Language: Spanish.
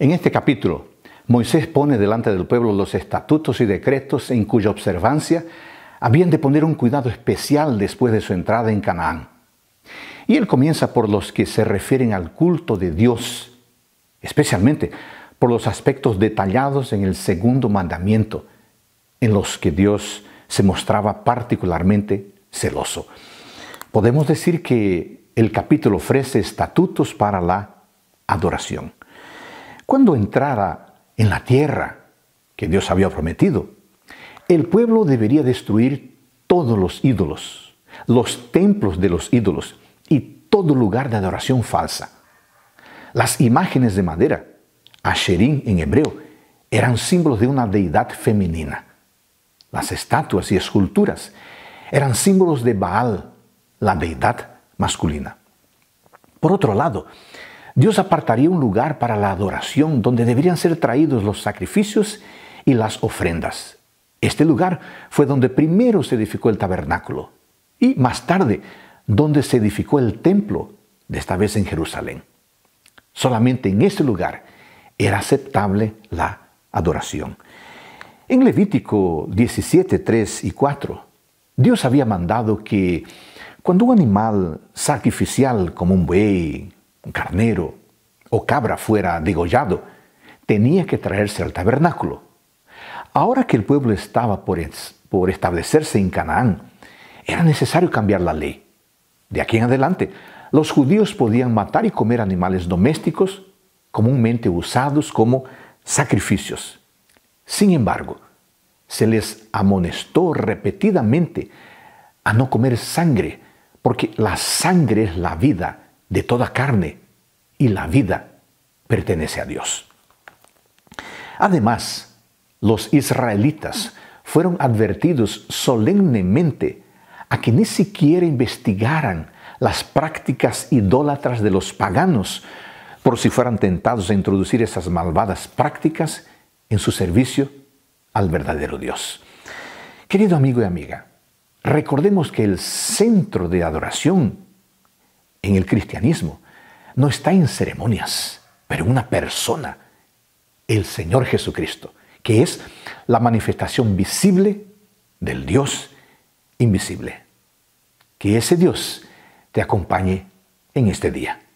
En este capítulo, Moisés pone delante del pueblo los estatutos y decretos en cuya observancia habían de poner un cuidado especial después de su entrada en Canaán. Y él comienza por los que se refieren al culto de Dios, especialmente por los aspectos detallados en el segundo mandamiento, en los que Dios se mostraba particularmente celoso. Podemos decir que el capítulo ofrece estatutos para la adoración. Cuando entrara en la tierra que Dios había prometido, el pueblo debería destruir todos los ídolos, los templos de los ídolos y todo lugar de adoración falsa. Las imágenes de madera, asherim en hebreo, eran símbolos de una deidad femenina. Las estatuas y esculturas eran símbolos de Baal, la deidad masculina. Por otro lado, Dios apartaría un lugar para la adoración donde deberían ser traídos los sacrificios y las ofrendas. Este lugar fue donde primero se edificó el tabernáculo y más tarde donde se edificó el templo, de esta vez en Jerusalén. Solamente en este lugar era aceptable la adoración. En Levítico 17, 3 y 4, Dios había mandado que cuando un animal sacrificial como un buey, carnero o cabra fuera degollado, tenía que traerse al tabernáculo. Ahora que el pueblo estaba por, por establecerse en Canaán, era necesario cambiar la ley. De aquí en adelante, los judíos podían matar y comer animales domésticos comúnmente usados como sacrificios. Sin embargo, se les amonestó repetidamente a no comer sangre, porque la sangre es la vida de toda carne y la vida pertenece a Dios. Además, los israelitas fueron advertidos solemnemente a que ni siquiera investigaran las prácticas idólatras de los paganos por si fueran tentados a introducir esas malvadas prácticas en su servicio al verdadero Dios. Querido amigo y amiga, recordemos que el centro de adoración en el cristianismo no está en ceremonias, pero en una persona, el Señor Jesucristo, que es la manifestación visible del Dios invisible. Que ese Dios te acompañe en este día.